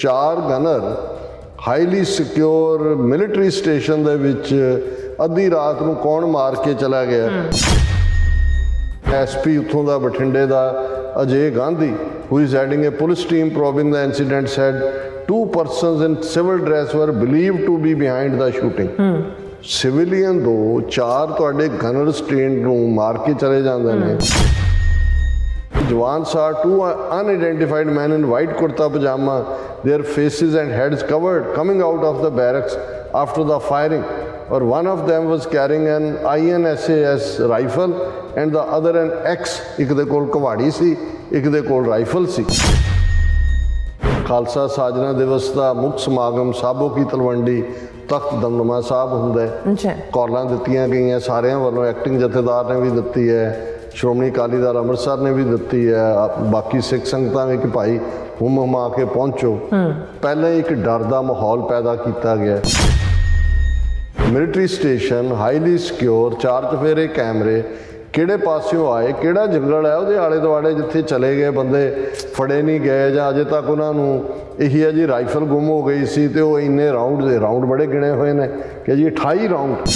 ਚਾਰ gunner highly secure military station ਦੇ ਵਿੱਚ ਅੱਧੀ ਰਾਤ ਨੂੰ ਕੌਣ ਮਾਰ ਕੇ ਚਲਾ ਗਿਆ ਐਸਪੀ ਉਥੋਂ ਦਾ ਬਠਿੰਡੇ ਦਾ Ajay Gandhi who is heading a police team probing the incident said two persons in civil dress were believed to be behind the shooting civilian ਦੋ ਚਾਰ ਤੁਹਾਡੇ ਗਨਰ ਸਟੇਂਡ ਨੂੰ ਮਾਰ ਕੇ ਚਲੇ ਜਾਂਦੇ ਨੇ Jawans are two unidentified men in white kurta pajama, their faces and heads covered, coming out of the barracks after the firing. Or one of them was carrying an INSAS rifle and the other an X. ਇੱਕ ਦੇ ਕੋਲ ਕਵਾੜੀ ਸੀ, ਇੱਕ ਦੇ ਕੋਲ rifle ਸੀ। ਖਾਲਸਾ ਸਾਜਨਾ ਦਿਵਸ ਦਾ ਮੁੱਖ ਸਮਾਗਮ ਸਾਬੋ ਕੀ ਤਲਵੰਡੀ ਤਖਤ ਦਮਨਮਾ ਸਾਹਿਬ ਹੁੰਦਾ ਹੈ ਅੱਛਾ ਕਾਲਾਂ ਦਿੱਤੀਆਂ ਗਈਆਂ ਸਾਰਿਆਂ ਵੱਲੋਂ ਐਕਟਿੰਗ ਜਥੇਦਾਰ ਨੇ ਵੀ ਦਿੱਤੀ ਹੈ ਸ਼੍ਰੋਮਣੀ ਅਕਾਲੀ ਦਲ ਅੰਮ੍ਰਿਤਸਰ ਨੇ ਵੀ ਦਿੱਤੀ ਹੈ ਬਾਕੀ ਸਿੱਖ ਸੰਗਤਾਂ ਨੇ ਕਿ ਭਾਈ ਹੁਮ ਆ ਕੇ ਪਹੁੰਚੋ ਪਹਿਲਾਂ ਇੱਕ ਡਰ ਦਾ ਮਾਹੌਲ ਪੈਦਾ ਕੀਤਾ ਗਿਆ ਮਿਲਟਰੀ ਸਟੇਸ਼ਨ ਹਾਈਲੀ ਸਿਕਿਉਰ ਚਾਰ ਚਫੇਰੇ ਕੈਮਰੇ ਕਿਹੜੇ ਪਾਸਿਓਂ ਆਏ ਕਿਹੜਾ ਜੰਗਲ ਹੈ ਉਹਦੇ ਆਲੇ ਦੁਆਲੇ ਜਿੱਥੇ ਚਲੇ ਗਏ ਬੰਦੇ ਫੜੇ ਨਹੀਂ ਗਏ ਜਾਂ ਅਜੇ ਤੱਕ ਉਹਨਾਂ ਨੂੰ ਇਹੀ ਹੈ ਜੀ ਰਾਈਫਲ ਗੁੰਮ ਹੋ ਗਈ ਸੀ ਤੇ ਉਹ ਇੰਨੇ ਰਾਉਂਡ ਦੇ ਰਾਉਂਡ ਬੜੇ ਗਿਣੇ ਹੋਏ ਨੇ ਕਿ ਜੀ 28 ਰਾਉਂਡ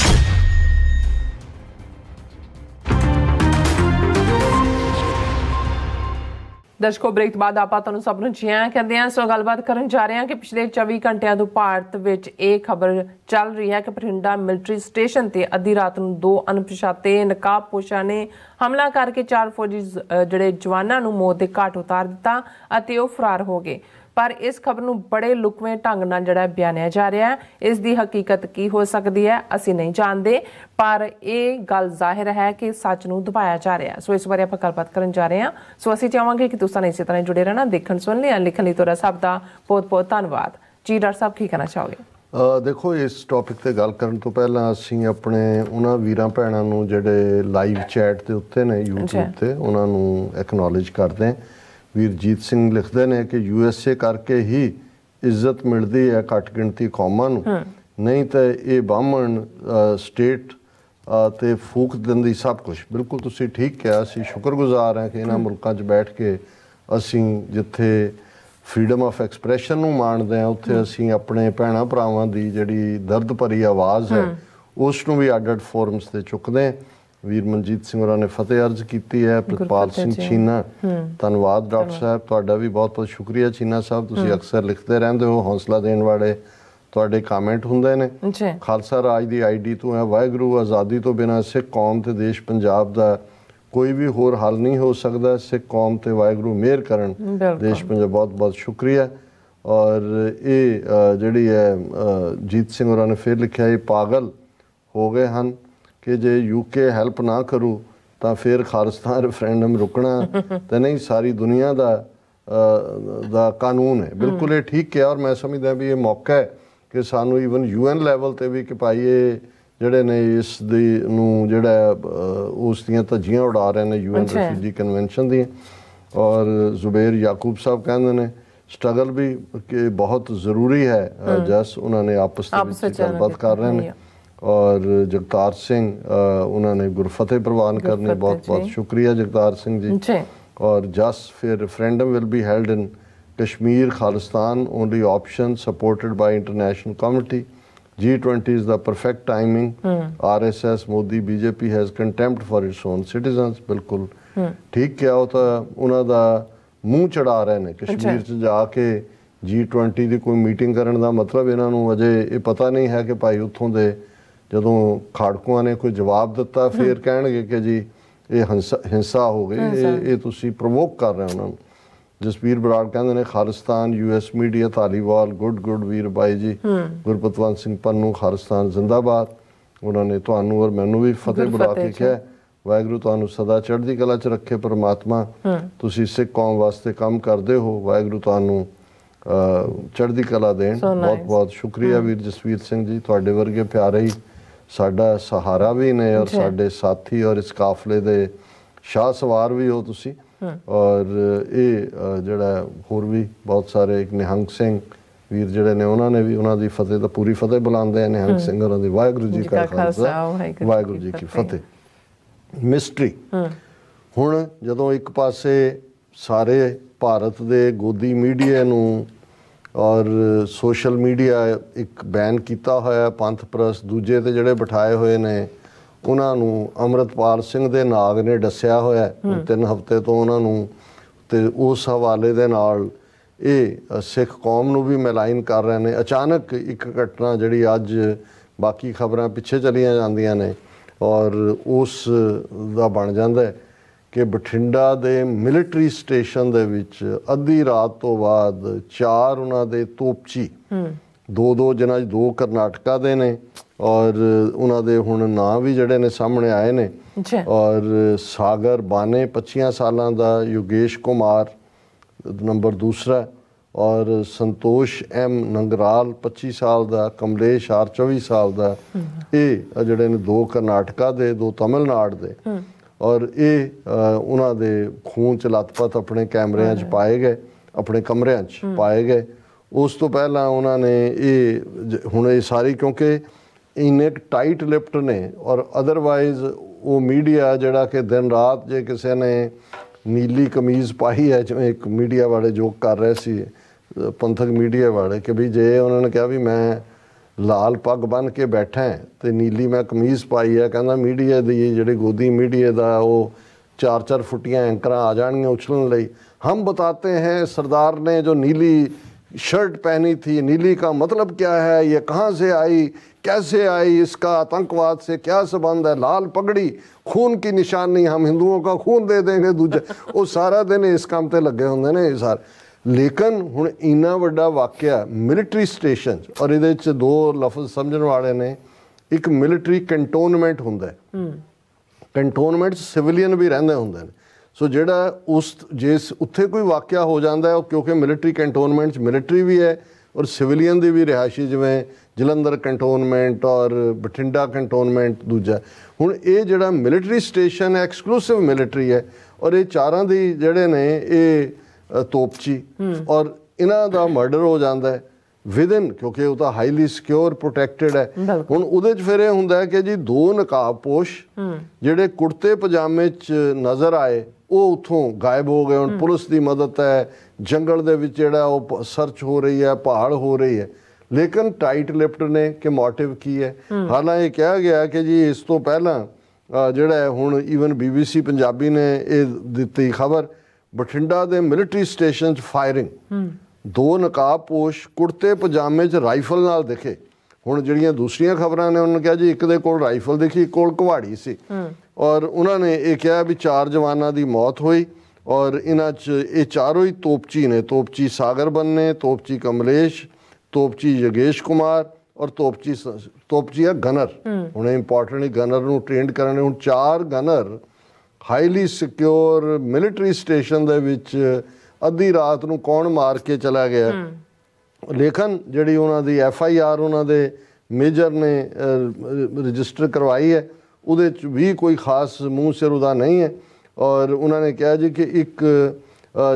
ਦਰਸ਼ਕੋ ਬ੍ਰੇਕ ਤੋਂ ਬਾਅਦ ਆਪਾਂ ਤੁਹਾਨੂੰ ਸਭ ਨੂੰ ਜੀਆਂ ਕਹਿੰਦੇ ਆ ਸੋ ਗੱਲਬਾਤ ਕਰਨ ਜਾ ਰਹੇ ਹਾਂ ਕਿ ਪਿਛਲੇ 24 ਘੰਟਿਆਂ ਤੋਂ ਭਾਰਤ ਵਿੱਚ ਇਹ ਖਬਰ ਚੱਲ ਰਹੀ ਹੈ ਕਿ ਬਠਿੰਡਾ ਮਿਲਟਰੀ ਸਟੇਸ਼ਨ ਤੇ ਅੱਧੀ ਰਾਤ ਨੂੰ ਦੋ ਅਣਪਛਾਤੇ ਨਕਾਬਪੋਸ਼ਾਂ ਨੇ ਹਮਲਾ ਕਰਕੇ ਚਾਰ ਫੌਜੀ ਜਿਹੜੇ ਜਵਾਨਾਂ ਨੂੰ ਮੌਤ ਦੇ ਘਾਟ ਉਤਾਰ ਦਿੱਤਾ ਅਤੇ ਉਹ ਫਰਾਰ ਹੋ ਗਏ ਪਰ ਇਸ ਖਬਰ ਨੂੰ ਬੜੇ ਲੁਕਵੇਂ ਢੰਗ ਨਾਲ ਜਿਹੜਾ ਬਿਆਨਿਆ ਜਾ ਰਿਹਾ ਹੈ ਇਸ ਦੀ ਹਕੀਕਤ ਕੀ ਹੋ ਸਕਦੀ ਹੈ ਅਸੀਂ ਨਹੀਂ ਜਾਣਦੇ ਪਰ ਇਹ ਗੱਲ ਜ਼ਾਹਿਰ ਹੈ ਕਿ ਸੱਚ ਨੂੰ ਦਬਾਇਆ ਜਾ ਰਿਹਾ ਸੋ ਇਸ ਬਾਰੇ ਆਪਾਂ ਗੱਲਬਾਤ ਕਰਨ ਜਾ ਰਹੇ ਹਾਂ ਸੋ ਅਸੀਂ ਚਾਹਾਂਗੇ ਕਿ ਤੁਸੀਂ ਇਸੇ ਤਰ੍ਹਾਂ ਜੁੜੇ ਰਹਿਣਾ ਦੇਖਣ ਸੁਣ ਲਈ ਲਿਖਣ ਲਈ ਤੁਹਾਡਾ ਸਭ ਦਾ ਬਹੁਤ-ਬਹੁਤ ਧੰਨਵਾਦ ਜੀ ਡਾਕਟਰ ਸਾਹਿਬ ਕੀ ਕਹਿਣਾ ਚਾਹੋਗੇ ਦੇਖੋ ਇਸ ਟੌਪਿਕ ਤੇ ਗੱਲ ਕਰਨ ਤੋਂ ਪਹਿਲਾਂ ਅਸੀਂ ਆਪਣੇ ਉਹਨਾਂ ਵੀਰਾਂ ਭੈਣਾਂ ਨੂੰ ਜਿਹੜੇ ਲਾਈਵ ਚੈਟ ਦੇ ਉੱਤੇ ਨੇ YouTube ਤੇ ਉਹਨਾਂ ਨੂੰ ਐਕਨੋਲਜ ਕਰਦੇ ਹਾਂ ਵੀਰਜੀਤ ਸਿੰਘ ਲਿਖਦੇ ਨੇ ਕਿ ਯੂਐਸਏ ਕਰਕੇ ਹੀ ਇੱਜ਼ਤ ਮਿਲਦੀ ਹੈ ਘੱਟ ਗਿਣਤੀ ਕੌਮਾਂ ਨੂੰ ਨਹੀਂ ਤਾਂ ਇਹ ਬਾਹਮਣ ਸਟੇਟ ਤੇ ਫੂਕ ਦਿੰਦੀ ਸਭ ਕੁਝ ਬਿਲਕੁਲ ਤੁਸੀਂ ਠੀਕ ਕਿਹਾ ਅਸੀਂ ਸ਼ੁਕਰਗੁਜ਼ਾਰ ਹਾਂ ਕਿ ਇਹਨਾਂ ਮੁਲਕਾਂ 'ਚ ਬੈਠ ਕੇ ਅਸੀਂ ਜਿੱਥੇ ਫਰੀडम ਆਫ ਐਕਸਪ੍ਰੈਸ਼ਨ ਨੂੰ ਮਾਣਦੇ ਆ ਉੱਥੇ ਅਸੀਂ ਆਪਣੇ ਭੈਣਾ ਭਰਾਵਾਂ ਦੀ ਜਿਹੜੀ ਦਰਦ ਭਰੀ ਆਵਾਜ਼ ਹੈ ਉਸ ਨੂੰ ਵੀ ਅੱਡ ਫੋਰਮਸ ਤੇ ਚੁੱਕਦੇ ਆ ਵੀਰ ਮਨਜੀਤ ਸਿੰਘ ਹੋਰਾਂ ਨੇ ਫਤਿਹ ਅਰਜ਼ ਕੀਤੀ ਹੈ ਪ੍ਰਪਾਲ ਸਿੰਘ ਚੀਨਾ ਧੰਨਵਾਦ ਡਾਕਟਰ ਸਾਹਿਬ ਤੁਹਾਡਾ ਵੀ ਬਹੁਤ ਬਹੁਤ ਸ਼ੁਕਰੀਆ ਚੀਨਾ ਸਾਹਿਬ ਤੁਸੀਂ ਅਕਸਰ ਲਿਖਦੇ ਰਹਿੰਦੇ ਹੋ ਹੌਸਲਾ ਦੇਣ ਵਾਲੇ ਤੁਹਾਡੇ ਕਮੈਂਟ ਹੁੰਦੇ ਨੇ ਖਾਲਸਾ ਰਾਜ ਦੀ ਆਈਡੀ ਤੋਂ ਹੈ ਵਾਹਿਗੁਰੂ ਆਜ਼ਾਦੀ ਤੋਂ ਬਿਨਾ ਸਿੱਖ ਕੌਮ ਤੇ ਦੇਸ਼ ਪੰਜਾਬ ਦਾ ਕੋਈ ਵੀ ਹੋਰ ਹੱਲ ਨਹੀਂ ਹੋ ਸਕਦਾ ਸਿੱਖ ਕੌਮ ਤੇ ਵਾਹਿਗੁਰੂ ਮਿਹਰ ਕਰਨ ਦੇਸ਼ ਪੰਜਾਬ ਬਹੁਤ ਬਹੁਤ ਸ਼ੁਕਰੀਆ ਔਰ ਇਹ ਜਿਹੜੀ ਹੈ ਜੀਤ ਸਿੰਘ ਹੋਰਾਂ ਨੇ ਫਿਰ ਲਿਖਿਆ ਇਹ ਪਾਗਲ ਹੋ ਗਏ ਹਨ ਕਿ ਜੇ ਯੂਕੇ ਹੈਲਪ ਨਾ ਕਰੂ ਤਾਂ ਫਿਰ ਖਾਲਿਸਤਾਨ ਰੈਫਰੈਂਡਮ ਰੁਕਣਾ ਤੇ ਨਹੀਂ ਸਾਰੀ ਦੁਨੀਆ ਦਾ ਦਾ ਕਾਨੂੰਨ ਹੈ ਬਿਲਕੁਲ ਇਹ ਠੀਕ ਹੈ ਔਰ ਮੈਂ ਸਮਝਦਾ ਵੀ ਇਹ ਮੌਕਾ ਹੈ ਕਿ ਸਾਨੂੰ ਇਵਨ ਯੂਐਨ ਲੈਵਲ ਤੇ ਵੀ ਕਿ ਪਾਈਏ ਜਿਹੜੇ ਨੇ ਇਸ ਦੀ ਨੂੰ ਜਿਹੜਾ ਉਸ ਦੀਆਂ ਤਜੀਆਂ ਉਡਾ ਰਹੇ ਨੇ ਯੂਐਨ ਰੈਫਿਊਜੀ ਕਨਵੈਨਸ਼ਨ ਦੀ ਔਰ ਜ਼ੁਬੈਰ ਯਾਕੂਬ ਸਾਹਿਬ ਕਹਿੰਦੇ ਨੇ ਸਟਰਗਲ ਵੀ ਕਿ ਬਹੁਤ ਜ਼ਰੂਰੀ ਹੈ ਜਸ ਉਹਨਾਂ ਨੇ ਆਪਸ ਵਿੱਚ ਗੱਲਬਾਤ ਕਰ ਰਹੇ ਨੇ ਔਰ ਜਗਤਾਰ ਸਿੰਘ ਉਹਨਾਂ ਨੇ ਗੁਰਫਤਿਹ ਪ੍ਰਵਾਨ ਕਰਨੇ ਬਹੁਤ ਬਹੁਤ ਸ਼ੁਕਰੀਆ ਜਗਤਾਰ ਸਿੰਘ ਜੀ ਜੀ ਔਰ ਜਸ ਫਿਰ referendum will be held in Kashmir Khalistan only option supported by international committee G20 is the perfect timing. Mm. RSS, Modi, BJP has contempt for its own citizens. ਬਿਲਕੁਲ ਠੀਕ ਕਿਹਾ ਉਹ ਤਾਂ ਉਹਨਾਂ ਦਾ ਮੂੰਹ ਚੜਾ ਰਹੇ ਨੇ ਕਸ਼ਮੀਰ 'ਚ ਜਾ ਕੇ G20 ਦੀ ਕੋਈ ਮੀਟਿੰਗ ਕਰਨ ਦਾ ਮਤਲਬ ਇਹਨਾਂ ਨੂੰ ਅਜੇ ਇਹ ਪਤਾ ਨਹੀਂ ਹੈ ਕਿ ਭਾਈ ਉੱਥੋਂ ਦੇ ਜਦੋਂ ਖਾੜਕੂਆਂ ਨੇ ਕੋਈ ਜਵਾਬ ਦਿੱਤਾ ਫਿਰ ਕਹਿਣਗੇ ਕਿ ਜੀ ਇਹ ਹਿੰਸਾ ਹੋ ਗਈ ਇਹ ਇਹ ਤੁਸੀਂ ਪ੍ਰੋਵੋਕ ਕਰ ਰਹੇ ਹੋ ਉਹਨਾਂ ਨੂੰ ਜਸਵੀਰ ਬਰਾੜ ਕਹਿੰਦੇ ਨੇ Khalistan US media Dhaliwal good good ਵੀਰ ਬਾਈ ਜੀ ਗੁਰਪਤਵੰਤ ਸਿੰਘ ਪੰਨੂ ਖਾਲਿਸਤਾਨ ਜ਼ਿੰਦਾਬਾਦ ਉਹਨਾਂ ਨੇ ਤੁਹਾਨੂੰ ਔਰ ਮੈਨੂੰ ਵੀ ਫਤਿਹ ਬੁਲਾ ਕੇ ਕਿਹਾ ਵਾਹਿਗੁਰੂ ਤੁਹਾਨੂੰ ਸਦਾ ਚੜ੍ਹਦੀ ਕਲਾ 'ਚ ਰੱਖੇ ਪਰਮਾਤਮਾ ਤੁਸੀਂ ਸਿੱਖ ਕੌਮ ਵਾਸਤੇ ਕੰਮ ਕਰਦੇ ਹੋ ਵਾਹਿਗੁਰੂ ਤੁਹਾਨੂੰ ਚੜ੍ਹਦੀ ਕਲਾ ਦੇਣ ਬਹੁਤ ਬਹੁਤ ਸ਼ੁਕਰੀਆ ਵੀਰ ਜਸਵੀਰ ਸਿੰਘ ਜੀ ਤੁਹਾਡੇ ਵਰਗੇ ਪਿਆਰੇ ਹੀ ਸਾਡਾ ਸਹਾਰਾ ਵੀ ਨੇ ਔਰ ਸਾਡੇ ਸਾਥੀ ਔਰ ਇਸ ਕਾਫਲੇ ਦੇ ਸ਼ਾਹ ਸਵਾਰ ਵੀ ਹੋ ਤੁਸੀਂ ਔਰ ਇਹ ਜਿਹੜਾ ਹੋਰ ਵੀ ਬਹੁਤ ਸਾਰੇ ਇੱਕ ਨਿਹੰਗ ਸਿੰਘ ਵੀਰ ਜਿਹੜੇ ਨੇ ਉਹਨਾਂ ਨੇ ਵੀ ਉਹਨਾਂ ਦੀ ਫਤਿਹ ਤਾਂ ਪੂਰੀ ਫਤਿਹ ਬੁਲਾਉਂਦੇ ਨੇ ਨਿਹੰਗ ਸਿੰਘ ਉਹਨਾਂ ਦੀ ਵਾਹਿਗੁਰੂ ਜੀ ਕਾ ਖਾਲਸਾ ਵਾਹਿਗੁਰੂ ਜੀ ਕੀ ਫਤਿਹ ਮਿਸਟਰੀ ਹੁਣ ਜਦੋਂ ਇੱਕ ਪਾਸੇ ਸਾਰੇ ਭਾਰਤ ਦੇ ਗੋਦੀ ਮੀਡੀਆ ਨੂੰ ਔਰ ਸੋਸ਼ਲ ਮੀਡੀਆ ਇੱਕ ਬੈਨ ਕੀਤਾ ਹੋਇਆ ਪੰਥ ਪ੍ਰਸ ਦੂਜੇ ਤੇ ਜਿਹੜੇ ਬਿਠਾਏ ਹੋਏ ਨੇ ਉਹਨਾਂ ਨੂੰ ਅਮਰਤਪਾਲ ਸਿੰਘ ਦੇ ਨਾਗ ਨੇ ਦੱਸਿਆ ਹੋਇਆ ਤਿੰਨ ਹਫ਼ਤੇ ਤੋਂ ਉਹਨਾਂ ਨੂੰ ਤੇ ਉਸ ਹਵਾਲੇ ਦੇ ਨਾਲ ਇਹ ਸਿੱਖ ਕੌਮ ਨੂੰ ਵੀ ਮੈਲਾਈਨ ਕਰ ਰਹੇ ਨੇ ਅਚਾਨਕ ਇੱਕ ਘਟਨਾ ਜਿਹੜੀ ਅੱਜ ਬਾਕੀ ਖਬਰਾਂ ਪਿੱਛੇ ਚਲੀਆਂ ਜਾਂਦੀਆਂ ਨੇ ਔਰ ਉਸ ਦਾ ਬਣ ਜਾਂਦਾ ਹੈ ਕਿ ਬਠਿੰਡਾ ਦੇ ਮਿਲਟਰੀ ਸਟੇਸ਼ਨ ਦੇ ਵਿੱਚ ਅੱਧੀ ਰਾਤ ਤੋਂ ਬਾਅਦ ਚਾਰ ਉਹਨਾਂ ਦੇ ਤੋਪਚੀ ਦੋ ਦੋ ਜਨਾਂ ਦੋ ਕਰਨਾਟਕਾ ਦੇ ਨੇ ਔਰ ਉਹਨਾਂ ਦੇ ਹੁਣ ਨਾਂ ਵੀ ਜਿਹੜੇ ਨੇ ਸਾਹਮਣੇ ਆਏ ਨੇ ਔਰ ਸਾਗਰ ਬਾਨੇ 25 ਸਾਲਾਂ ਦਾ ਯੋਗੇਸ਼ ਕੁਮਾਰ ਨੰਬਰ ਦੂਸਰਾ ਔਰ ਸੰਤੋਸ਼ ਐਮ ਨੰਗਰਾਲ 25 ਸਾਲ ਦਾ ਕਮਲੇਸ਼ ਆਰ 24 ਸਾਲ ਦਾ ਇਹ ਜਿਹੜੇ ਨੇ ਦੋ ਕਰਨਾਟਕਾ ਦੇ ਦੋ ਤਮਿਲਨਾਡ ਦੇ ਔਰ ਇਹ ਉਹਨਾਂ ਦੇ ਖੂਨ ਚ ਲਤਪਤ ਆਪਣੇ ਕੈਮਰਿਆਂ 'ਚ ਪਾਏ ਗਏ ਆਪਣੇ ਕਮਰਿਆਂ 'ਚ ਪਾਏ ਗਏ ਉਸ ਤੋਂ ਪਹਿਲਾਂ ਉਹਨਾਂ ਨੇ ਇਹ ਹੁਣ ਇਹ ਸਾਰੀ ਕਿਉਂਕਿ ਇਨੇ ਟਾਈਟ ਲਿਪਟ ਨੇ ਔਰ ਅਦਰਵਾਈਜ਼ ਉਹ ਮੀਡੀਆ ਜਿਹੜਾ ਕਿ ਦਿਨ ਰਾਤ ਜੇ ਕਿਸੇ ਨੇ ਨੀਲੀ ਕਮੀਜ਼ ਪਾਈ ਹੈ ਜਿਵੇਂ ਇੱਕ ਮੀਡੀਆ ਵਾਲੇ ਜੋਕ ਕਰ ਰਹੇ ਸੀ ਪੰਥਕ ਮੀਡੀਆ ਵਾਲੇ ਕਿ ਵੀ ਜੇ ਉਹਨਾਂ ਨੇ ਕਿਹਾ ਵੀ ਮੈਂ पग बन के बैठे हैं तो नीली मैं कमीज़ पाई है कहना मीडिया की ਜਿਹੜੀ गोदी मीडिया का वो चार चार फुटिया एंकरा आ जाएगी उछलन लगी हम बताते हैं सरदार ने जो नीली शर्ट पहनी थी नीली का मतलब क्या है ये कहाँ से आई कैसे आई इसका आतंकवाद से क्या संबंध है लाल पगड़ी खून की निशानी हम हिंदुओं का खून दे देंगे दूजे वो सारा दिन इस काम से लगे होंगे ये सारे ਲੇਕਿਨ ਹੁਣ ਇੰਨਾ ਵੱਡਾ ਵਾਕਿਆ ਮਿਲਟਰੀ ਸਟੇਸ਼ਨ ਔਰ ਇਹਦੇ ਵਿੱਚ ਦੋ ਲਫ਼ਜ਼ ਸਮਝਣ ਵਾਲੇ ਨੇ ਇੱਕ ਮਿਲਟਰੀ ਕੰਟੋਨਮੈਂਟ ਹੁੰਦਾ ਹੈ ਕੰਟੋਨਮੈਂਟ ਸਿਵਿਲਿਅਨ ਵੀ ਰਹਿੰਦੇ ਹੁੰਦੇ ਨੇ ਸੋ ਜਿਹੜਾ ਉਸ ਜਿਸ ਉੱਥੇ ਕੋਈ ਵਾਕਿਆ ਹੋ ਜਾਂਦਾ ਹੈ ਉਹ ਕਿਉਂਕਿ ਮਿਲਟਰੀ ਕੰਟੋਨਮੈਂਟ ਚ ਮਿਲਟਰੀ ਵੀ ਹੈ ਔਰ ਸਿਵਿਲਿਅਨ ਦੀ ਵੀ ਰਿਹਾਇਸ਼ੀ ਜਿਵੇਂ ਜਲੰਧਰ ਕੰਟੋਨਮੈਂਟ ਔਰ ਬਠਿੰਡਾ ਕੰਟੋਨਮੈਂਟ ਦੂਜਾ ਹੁਣ ਇਹ ਜਿਹੜਾ ਮਿਲਟਰੀ ਸਟੇਸ਼ਨ ਐ ਐਕਸਕਲੂਸਿਵ ਮਿਲਟਰੀ ਹੈ ਔਰ ਇਹ ਚਾਰਾਂ ਦੀ ਜਿਹੜੇ ਨੇ ਇਹ ਤੋਪਚੀ ਔਰ ਇਹਨਾਂ ਦਾ ਮਰਡਰ ਹੋ ਜਾਂਦਾ ਹੈ ਵਿਦਨ ਕਿਉਂਕਿ ਉਹ ਤਾਂ ਹਾਈਲੀ ਸਿਕਿਉਰ ਪ੍ਰੋਟੈਕਟਡ ਹੈ ਹੁਣ ਉਹਦੇ ਚ ਫਿਰ ਇਹ ਹੁੰਦਾ ਹੈ ਕਿ ਜੀ ਦੋ ਨਕਾਬਪੋਸ਼ ਜਿਹੜੇ ਕੁੜਤੇ ਪਜਾਮੇ ਚ ਨਜ਼ਰ ਆਏ ਉਹ ਉਥੋਂ ਗਾਇਬ ਹੋ ਗਏ ਹੁਣ ਪੁਲਿਸ ਦੀ ਮਦਦ ਹੈ ਜੰਗਲ ਦੇ ਵਿੱਚ ਜਿਹੜਾ ਉਹ ਸਰਚ ਹੋ ਰਹੀ ਹੈ ਪਹਾੜ ਹੋ ਰਹੀ ਹੈ ਲੇਕਿਨ ਟਾਈਟ ਲਿਫਟ ਨੇ ਕਿ ਮੋਟਿਵ ਕੀ ਹੈ ਹਾਲਾਂਕਿ ਕਿਹਾ ਗਿਆ ਕਿ ਜੀ ਇਸ ਤੋਂ ਪਹਿਲਾਂ ਜਿਹੜਾ ਹੁਣ ਈਵਨ ਬੀਬੀਸੀ ਪੰਜਾਬੀ ਨੇ ਇਹ ਦਿੱਤੀ ਖਬਰ ਬਠਿੰਡਾ ਦੇ ਮਿਲਟਰੀ ਸਟੇਸ਼ਨ 'ਚ ਫਾਇਰਿੰਗ ਦੋ ਨਕਾਬਪੋਸ਼ ਕੁੜਤੇ ਪਜਾਮੇ 'ਚ ਰਾਈਫਲ ਨਾਲ ਦਿਖੇ ਹੁਣ ਜਿਹੜੀਆਂ ਦੂਸਰੀਆਂ ਖਬਰਾਂ ਨੇ ਉਹਨਾਂ ਨੇ ਕਿਹਾ ਜੀ ਇੱਕ ਦੇ ਕੋਲ ਰਾਈਫਲ ਇੱਕ ਕੋਲ ਕੁਹਾੜੀ ਸੀ ਔਰ ਉਹਨਾਂ ਨੇ ਇਹ ਕਿਹਾ ਵੀ ਚਾਰ ਜਵਾਨਾਂ ਦੀ ਮੌਤ ਹੋਈ ਔਰ ਇਹਨਾਂ 'ਚ ਇਹ ਚਾਰੋ ਹੀ ਤੋਪਚੀ ਨੇ ਤੋਪਚੀ ਸਾਗਰ ਬੰਨੇ ਤੋਪਚੀ ਕਮਲੇਸ਼ ਤੋਪਚੀ ਯਗੇਸ਼ ਕੁਮਾਰ ਔਰ ਤੋਪਚੀ ਤੋਪਚੀ ਆ ਗਨਰ ਹੁਣ ਇੰਪੋਰਟੈਂਟ ਗਨਰ ਨੂੰ ਟ੍ਰੇਨਡ ਕਰਨ ਹੁਣ ਚਾਰ gunner highly secure military station ਦੇ ਵਿੱਚ ਅੱਧੀ ਰਾਤ ਨੂੰ ਕੌਣ ਮਾਰ ਕੇ ਚਲਾ ਗਿਆ ਲੇਖਨ ਜਿਹੜੀ ਉਹਨਾਂ ਦੀ ਐਫ ਆਈ ਆਰ ਉਹਨਾਂ ਦੇ ਮੇਜਰ ਨੇ ਰਜਿਸਟਰ ਕਰਵਾਈ ਹੈ ਉਹਦੇ ਚ ਵੀ ਕੋਈ ਖਾਸ ਮੂੰਹ ਸਿਰ ਉਹਦਾ ਨਹੀਂ ਹੈ ਔਰ ਉਹਨਾਂ ਨੇ ਕਿਹਾ ਜੀ ਕਿ ਇੱਕ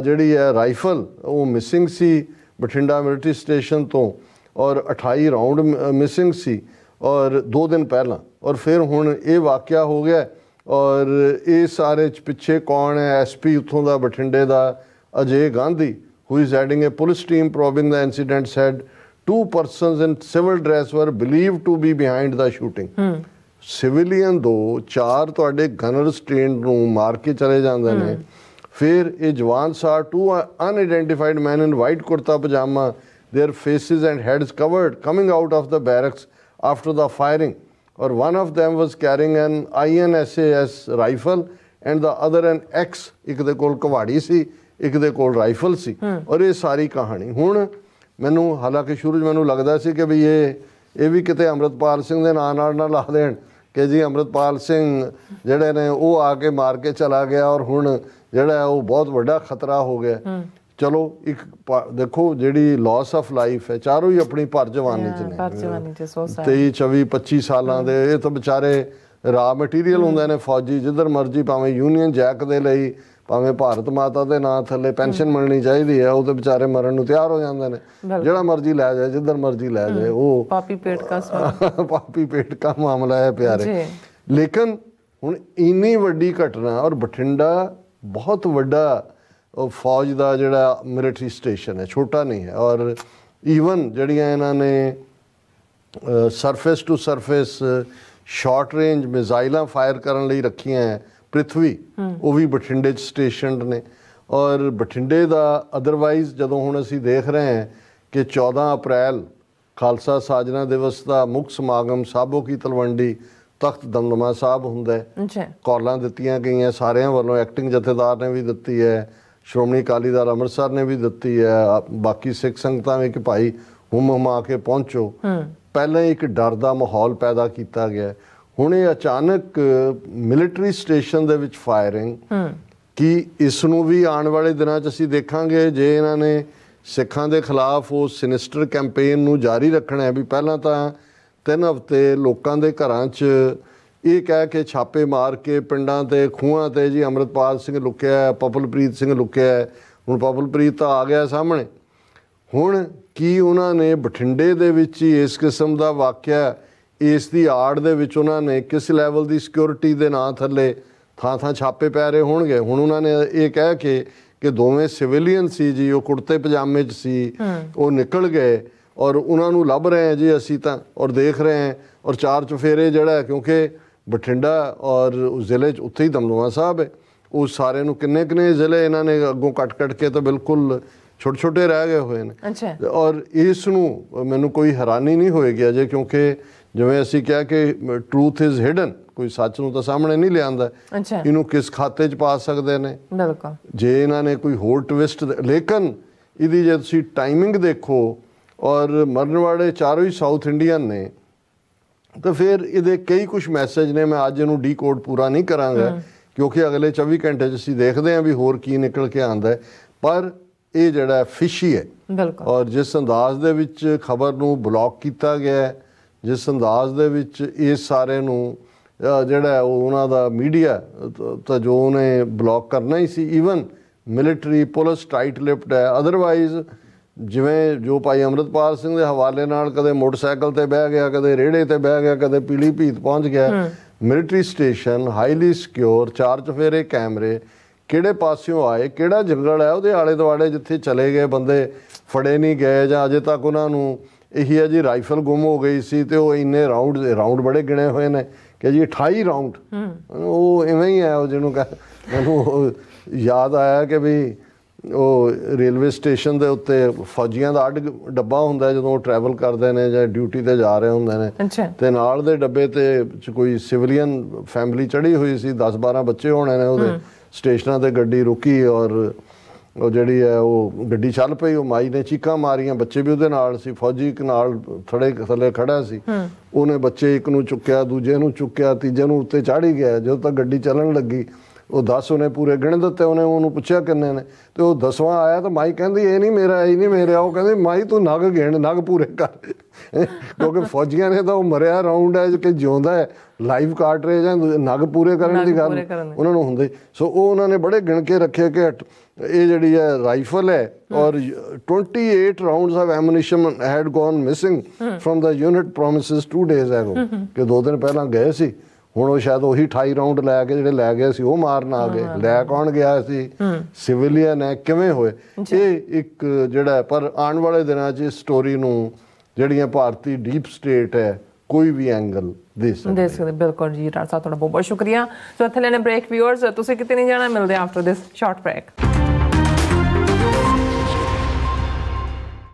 ਜਿਹੜੀ ਹੈ ਰਾਈਫਲ ਉਹ ਮਿਸਿੰਗ ਸੀ ਬਠਿੰਡਾ ਮਿਲਟਰੀ ਸਟੇਸ਼ਨ ਤੋਂ ਔਰ 28 ਰਾਉਂਡ ਮਿਸਿੰਗ ਸੀ ਔਰ 2 ਦਿਨ ਪਹਿਲਾਂ ਔਰ ਫਿਰ ਹੁਣ ਇਹ ਵਾਕਿਆ ਹੋ ਗਿਆ ਔਰ ਇਹ ਸਾਰੇ ਚ ਪਿੱਛੇ ਕੌਣ ਹੈ ਐਸਪੀ ਉਥੋਂ ਦਾ ਬਠਿੰਡੇ ਦਾ Ajay Gandhi who is heading a police team probing the incident said two persons in civil dress were believed to be behind the shooting civilian ਦੋ ਚਾਰ ਤੁਹਾਡੇ ਗਨਰ ਸਟੇਨ ਨੂੰ ਮਾਰ ਕੇ ਚਲੇ ਜਾਂਦੇ ਨੇ ਫਿਰ ਇਹ ਜਵਾਨ saw two unidentified men in white kurta pyjama their faces and heads covered coming out of the barracks after the firing or one of them was carrying an INSAS rifle and the other an X ਇੱਕ ਦੇ ਕੋਲ ਕਵਾੜੀ ਸੀ ਇੱਕ ਦੇ ਕੋਲ rifle ਸੀ ਔਰ ਇਹ ਸਾਰੀ ਕਹਾਣੀ ਹੁਣ ਮੈਨੂੰ ਹਾਲਾਂਕਿ ਸ਼ੁਰੂ ਮੈਨੂੰ ਲੱਗਦਾ ਸੀ ਕਿ ਵੀ ਇਹ ਇਹ ਵੀ ਕਿਤੇ ਅਮਰਤਪਾਲ ਸਿੰਘ ਦੇ ਨਾਂ ਨਾਲ ਨਾ ਲਾ ਦੇਣ ਕਿ ਜੀ ਅਮਰਤਪਾਲ ਸਿੰਘ ਜਿਹੜੇ ਨੇ ਉਹ ਆ ਕੇ ਮਾਰ ਕੇ ਚਲਾ ਗਿਆ ਔਰ ਹੁਣ ਜਿਹੜਾ ਉਹ ਬਹੁਤ ਵੱਡਾ ਖਤਰਾ ਹੋ ਗਿਆ ਚਲੋ ਇੱਕ ਦੇਖੋ ਜਿਹੜੀ ਲਾਸ ਆਫ ਲਾਈਫ ਹੈ ਚਾਰੋਂ ਹੀ ਆਪਣੀ ਭਰ ਜਵਾਨੀ ਚ ਨੇ ਭਰ ਜਵਾਨੀ ਚ 100 ਸਾਲ 23 24 25 ਸਾਲਾਂ ਦੇ ਇਹ ਤਾਂ ਵਿਚਾਰੇ ਰਾ ਮਟੀਰੀਅਲ ਹੁੰਦੇ ਨੇ ਫੌਜੀ ਜਿੱਧਰ ਮਰਜ਼ੀ ਭਾਵੇਂ ਯੂਨੀਅਨ ਜੈਕ ਦੇ ਲਈ ਭਾਵੇਂ ਭਾਰਤ ਮਾਤਾ ਦੇ ਨਾਂ ਥੱਲੇ ਪੈਨਸ਼ਨ ਮਿਲਣੀ ਚਾਹੀਦੀ ਹੈ ਉਹ ਤੇ ਵਿਚਾਰੇ ਮਰਨ ਨੂੰ ਤਿਆਰ ਹੋ ਜਾਂਦੇ ਨੇ ਜਿਹੜਾ ਮਰਜ਼ੀ ਲੈ ਜਾਏ ਜਿੱਧਰ ਮਰਜ਼ੀ ਲੈ ਜਾਏ ਉਹ ਪਾਪੀ ਪੇਟ ਦਾ ਸਵਾਲ ਪਾਪੀ ਪੇਟ ਦਾ ਮਾਮਲਾ ਹੈ ਪਿਆਰੇ ਲੇਕਿਨ ਹੁਣ ਇੰਨੀ ਵੱਡੀ ਘਟਨਾ ਔਰ ਬਠਿੰਡਾ ਬਹੁਤ ਵੱਡਾ ਉਹ ਫੌਜ ਦਾ ਜਿਹੜਾ ਮਿਲਟਰੀ ਸਟੇਸ਼ਨ ਹੈ ਛੋਟਾ ਨਹੀਂ ਹੈ ਔਰ ਈਵਨ ਜਿਹੜੀਆਂ ਇਹਨਾਂ ਨੇ surface to surface short range ਮਿਜ਼ਾਈਲਾਂ ਫਾਇਰ ਕਰਨ ਲਈ ਰੱਖੀਆਂ ਹੈ ਪ੍ਰithvi ਉਹ ਵੀ ਬਠਿੰਡੇ 'ਚ ਸਟੇਸ਼ਨਡ ਨੇ ਔਰ ਬਠਿੰਡੇ ਦਾ ਅਦਰਵਾਈਜ਼ ਜਦੋਂ ਹੁਣ ਅਸੀਂ ਦੇਖ ਰਹੇ ਹਾਂ ਕਿ 14 ਅਪ੍ਰੈਲ ਖਾਲਸਾ ਸਾਜਨਾ ਦਿਵਸ ਦਾ ਮੁੱਖ ਸਮਾਗਮ ਸਾਬੋ ਕੀ ਤਲਵੰਡੀ ਤਖਤ ਦਮਦਮਾ ਸਾਹਿਬ ਹੁੰਦਾ ਹੈ ਜੀ ਕੌਲਾਂ ਦਿੱਤੀਆਂ ਗਈਆਂ ਸਾਰਿਆਂ ਵੱਲੋਂ ਐਕਟਿੰਗ ਜਥੇਦਾਰ ਨੇ ਵੀ ਦਿੱਤੀ ਹੈ ਸ਼੍ਰੋਮਣੀ ਅਕਾਲੀ ਦਲ ਅੰਮ੍ਰਿਤਸਰ ਨੇ ਵੀ ਦਿੱਤੀ ਹੈ ਬਾਕੀ ਸਿੱਖ ਸੰਗਤਾਂ ਕਿ ਭਾਈ ਹੁਮ ਆ ਕੇ ਪਹੁੰਚੋ ਪਹਿਲਾਂ ਇੱਕ ਡਰ ਦਾ ਮਾਹੌਲ ਪੈਦਾ ਕੀਤਾ ਗਿਆ ਹੁਣ ਇਹ ਅਚਾਨਕ ਮਿਲਟਰੀ ਸਟੇਸ਼ਨ ਦੇ ਵਿੱਚ ਫਾਇਰਿੰਗ ਕਿ ਇਸ ਨੂੰ ਵੀ ਆਉਣ ਵਾਲੇ ਦਿਨਾਂ 'ਚ ਅਸੀਂ ਦੇਖਾਂਗੇ ਜੇ ਇਹਨਾਂ ਨੇ ਸਿੱਖਾਂ ਦੇ ਖਿਲਾਫ ਉਹ ਸਿਨਿਸਟਰ ਕੈਂਪੇਨ ਨੂੰ ਜਾਰੀ ਰੱਖਣਾ ਹੈ ਵੀ ਪਹਿਲਾਂ ਤਾਂ ਤਿੰਨ ਹਫ਼ਤੇ ਲੋਕਾਂ ਦੇ ਘਰਾਂ 'ਚ ਇਹ ਕਹਿ ਕੇ ਛਾਪੇ ਮਾਰ ਕੇ ਪਿੰਡਾਂ ਤੇ ਖੂਹਾਂ ਤੇ ਜੀ ਅਮਰਤਪਾਲ ਸਿੰਘ ਲੁਕਿਆ ਪਪਲਪ੍ਰੀਤ ਸਿੰਘ ਲੁਕਿਆ ਹੁਣ ਪਪਲਪ੍ਰੀਤ ਤਾਂ ਆ ਗਿਆ ਸਾਹਮਣੇ ਹੁਣ ਕੀ ਉਹਨਾਂ ਨੇ ਬਠਿੰਡੇ ਦੇ ਵਿੱਚ ਹੀ ਇਸ ਕਿਸਮ ਦਾ ਵਾਕਿਆ ਇਸ ਦੀ ਆੜ ਦੇ ਵਿੱਚ ਉਹਨਾਂ ਨੇ ਕਿਸ ਲੈਵਲ ਦੀ ਸਿਕਿਉਰਿਟੀ ਦੇ ਨਾਂ ਥੱਲੇ ਥਾਂ ਥਾਂ ਛਾਪੇ ਪੈ ਰਹੇ ਹੋਣਗੇ ਹੁਣ ਉਹਨਾਂ ਨੇ ਇਹ ਕਹਿ ਕੇ ਕਿ ਦੋਵੇਂ ਸਿਵਿਲੀਅਨ ਸੀ ਜੀ ਉਹ ਕੁੜਤੇ ਪਜਾਮੇ 'ਚ ਸੀ ਉਹ ਨਿਕਲ ਗਏ ਔਰ ਉਹਨਾਂ ਨੂੰ ਲੱਭ ਰਹੇ ਹਾਂ ਜੀ ਅਸੀਂ ਤਾਂ ਔਰ ਦੇਖ ਰਹੇ ਹਾਂ ਔਰ ਚਾਰ ਚੁਫੇਰੇ ਜਿਹੜਾ ਕਿਉਂਕਿ ਬਠਿੰਡਾ ਔਰ ਉਸ ਜ਼ਿਲ੍ਹੇ 'ਚ ਉੱਥੇ ਹੀ ਦਮਦਮਾ ਸਾਹਿਬ ਹੈ ਉਹ ਸਾਰੇ ਨੂੰ ਕਿੰਨੇ ਕਿੰਨੇ ਜ਼ਿਲ੍ਹੇ ਇਹਨਾਂ ਨੇ ਅੱਗੋਂ ਕੱਟ ਕੱਟ ਕੇ ਤਾਂ ਬਿਲਕੁਲ ਛੋਟੇ ਛੋਟੇ ਰਹਿ ਗਏ ਹੋਏ ਨੇ ਅੱਛਾ ਔਰ ਇਸ ਨੂੰ ਮੈਨੂੰ ਕੋਈ ਹੈਰਾਨੀ ਨਹੀਂ ਹੋਏਗੀ ਅਜੇ ਕਿਉਂਕਿ ਜਿਵੇਂ ਅਸੀਂ ਕਿਹਾ ਕਿ ਟਰੂਥ ਇਜ਼ ਹਿਡਨ ਕੋਈ ਸੱਚ ਨੂੰ ਤਾਂ ਸਾਹਮਣੇ ਨਹੀਂ ਲਿਆਂਦਾ ਇਹਨੂੰ ਕਿਸ ਖਾਤੇ 'ਚ ਪਾ ਸਕਦੇ ਨੇ ਬਿਲਕੁਲ ਜੇ ਇਹਨਾਂ ਨੇ ਕੋਈ ਹੋਰ ਟਵਿਸਟ ਲੇਕਿਨ ਇਹਦੀ ਜੇ ਤੁਸੀਂ ਟਾਈਮਿੰਗ ਦੇਖੋ ਔਰ ਮਰਨਵਾੜੇ ਚਾਰੋਂ ਹੀ ਸਾਊਥ ਇੰਡੀਅਨ ਨੇ ਤਾਂ ਫਿਰ ਇਹਦੇ ਕਈ ਕੁਝ ਮੈਸੇਜ ਨੇ ਮੈਂ ਅੱਜ ਇਹਨੂੰ ਡੀਕੋਡ ਪੂਰਾ ਨਹੀਂ ਕਰਾਂਗਾ ਕਿਉਂਕਿ ਅਗਲੇ 24 ਘੰਟੇ 'ਚ ਅਸੀਂ ਦੇਖਦੇ ਹਾਂ ਵੀ ਹੋਰ ਕੀ ਨਿਕਲ ਕੇ ਆਂਦਾ ਪਰ ਇਹ ਜਿਹੜਾ ਫਿਸ਼ੀ ਹੈ ਬਿਲਕੁਲ ਔਰ ਜਿਸ ਅੰਦਾਜ਼ ਦੇ ਵਿੱਚ ਖਬਰ ਨੂੰ ਬਲੌਕ ਕੀਤਾ ਗਿਆ ਜਿਸ ਅੰਦਾਜ਼ ਦੇ ਵਿੱਚ ਇਹ ਸਾਰੇ ਨੂੰ ਜਿਹੜਾ ਉਹਨਾਂ ਦਾ ਮੀਡੀਆ ਤਾਂ ਜੋ ਉਹਨੇ ਬਲੌਕ ਕਰਨਾ ਹੀ ਸੀ even military police tight lipped ਹੈ ਅਦਰਵਾਈਜ਼ ਜਿਵੇਂ ਜੋ ਭਾਈ ਅਮਰਤਪਾਲ ਸਿੰਘ ਦੇ ਹਵਾਲੇ ਨਾਲ ਕਦੇ ਮੋਟਰਸਾਈਕਲ ਤੇ ਬਹਿ ਗਿਆ ਕਦੇ ਰੇੜੇ ਤੇ ਬਹਿ ਗਿਆ ਕਦੇ ਪੀਲੀ ਭੀਤ ਪਹੁੰਚ ਗਿਆ ਮਿਲਟਰੀ ਸਟੇਸ਼ਨ ਹਾਈਲੀ ਸਿਕਿਉਰ ਚਾਰ ਚਫੇਰੇ ਕੈਮਰੇ ਕਿਹੜੇ ਪਾਸਿਓਂ ਆਏ ਕਿਹੜਾ ਜੰਗਲ ਹੈ ਉਹਦੇ ਆਲੇ ਦੁਆਲੇ ਜਿੱਥੇ ਚਲੇ ਗਏ ਬੰਦੇ ਫੜੇ ਨਹੀਂ ਗਏ ਜਾਂ ਅਜੇ ਤੱਕ ਉਹਨਾਂ ਨੂੰ ਇਹੀ ਹੈ ਜੀ ਰਾਈਫਲ ਗੁੰਮ ਹੋ ਗਈ ਸੀ ਤੇ ਉਹ ਇੰਨੇ ਰਾਉਂਡ ਰਾਉਂਡ ਬੜੇ ਗਿਣੇ ਹੋਏ ਨੇ ਕਿ ਜੀ 28 ਰਾਉਂਡ ਉਹ ਇਵੇਂ ਹੀ ਹੈ ਉਹ ਜਿਹਨੂੰ ਮੈਨੂੰ ਯਾਦ ਆਇਆ ਕਿ ਵੀ ਉਹ ਰੇਲਵੇ ਸਟੇਸ਼ਨ ਦੇ ਉੱਤੇ ਫੌਜੀਆਂ ਦਾ ਅੱਡ ਡੱਬਾ ਹੁੰਦਾ ਜਦੋਂ ਉਹ ਟਰੈਵਲ ਕਰਦੇ ਨੇ ਜਾਂ ਡਿਊਟੀ ਤੇ ਜਾ ਰਹੇ ਹੁੰਦੇ ਨੇ ਤੇ ਨਾਲ ਦੇ ਡੱਬੇ ਤੇ ਕੋਈ ਸਿਵਲੀਅਨ ਫੈਮਿਲੀ ਚੜੀ ਹੋਈ ਸੀ 10-12 ਬੱਚੇ ਹੋਣੇ ਨੇ ਉਹਦੇ ਸਟੇਸ਼ਨਾਂ ਤੇ ਗੱਡੀ ਰੁਕੀ ਔਰ ਉਹ ਜਿਹੜੀ ਹੈ ਉਹ ਗੱਡੀ ਚੱਲ ਪਈ ਉਹ ਮਾਈ ਨੇ ਚੀਕਾਂ ਮਾਰੀਆਂ ਬੱਚੇ ਵੀ ਉਹਦੇ ਨਾਲ ਸੀ ਫੌਜੀ ਇੱਕ ਨਾਲ ਥੜੇ ਥੱਲੇ ਖੜਾ ਸੀ ਉਹਨੇ ਬੱਚੇ ਇੱਕ ਨੂੰ ਚੁੱਕਿਆ ਦੂਜੇ ਨੂੰ ਚੁੱਕਿਆ ਤੀਜੇ ਨੂੰ ਉੱਤੇ ਚਾੜੀ ਗਿਆ ਜਦੋਂ ਤੱਕ ਗੱਡੀ ਚੱਲਣ ਲੱਗੀ ਉਹ 10 ਉਹਨੇ ਪੂਰੇ ਗਿਣ ਦਿੱਤੇ ਉਹਨੇ ਉਹਨੂੰ ਪੁੱਛਿਆ ਕਿੰਨੇ ਨੇ ਤੇ ਉਹ 10ਵਾਂ ਆਇਆ ਤਾਂ ਮਾਈ ਕਹਿੰਦੀ ਇਹ ਨਹੀਂ ਮੇਰਾ ਇਹ ਨਹੀਂ ਮੇਰਾ ਉਹ ਕਹਿੰਦੀ ਮਾਈ ਤੂੰ ਨਗ ਗਿਣ ਨਗ ਪੂਰੇ ਕਰ ਕਿਉਂਕਿ ਫੌਜੀਆਂ ਨੇ ਤਾਂ ਉਹ ਮਰਿਆ ਰਾਉਂਡ ਹੈ ਕਿ ਜਿਉਂਦਾ ਹੈ ਲਾਈਵ ਕਾਟ ਰਹੇ ਜਾਂ ਨਗ ਪੂਰੇ ਕਰਨ ਦੀ ਗੱਲ ਉਹਨਾਂ ਨੂੰ ਹੁੰਦੀ ਸੋ ਉਹ ਉਹਨਾਂ ਨੇ ਬੜੇ ਗਿਣ ਕੇ ਰੱਖੇ ਕਿ ਇਹ ਜਿਹੜੀ ਹੈ ਰਾਈਫਲ ਹੈ ਔਰ 28 rounds of ammunition had gone missing from the unit premises 2 days ago ਕਿ ਦੋ ਦਿਨ ਪਹਿਲਾਂ ਗਏ ਸੀ ਹੁਣ ਉਹ ਸ਼ਾਇਦ ਉਹੀ 28 ਰਾਉਂਡ ਲੈ ਕੇ ਜਿਹੜੇ ਲੈ ਗਏ ਸੀ ਉਹ ਮਾਰਨ ਆ ਗਏ ਲੈ ਕੌਣ ਗਿਆ ਸੀ ਸਿਵਿਲੀਅਨ ਹੈ ਕਿਵੇਂ ਹੋਏ ਇਹ ਇੱਕ ਜਿਹੜਾ ਪਰ ਆਉਣ ਵਾਲੇ ਦਿਨਾਂ 'ਚ ਇਸ ਸਟੋਰੀ ਨੂੰ ਜਿਹੜੀਆਂ ਭਾਰਤੀ ਡੀਪ ਸਟੇਟ ਹੈ ਕੋਈ ਵੀ ਐਂਗਲ ਦੇ ਸਕਦੇ ਦੇ ਸਕਦੇ ਬਿਲਕੁਲ ਜੀ ਰਾਜ ਸਾਹਿਬ ਤੁਹਾਡਾ ਬਹੁਤ ਬਹੁਤ ਸ਼ੁਕਰੀਆ ਸੋ ਇੱਥੇ ਲੈਣੇ ਬ੍ਰੇਕ ਵੀਅਰਸ ਤੁਸੀਂ ਕਿਤੇ ਨਹੀਂ ਜਾਣਾ ਮਿਲਦੇ ਆਫਟਰ ਦਿਸ ਸ਼ਾਰਟ ਬ੍ਰੇਕ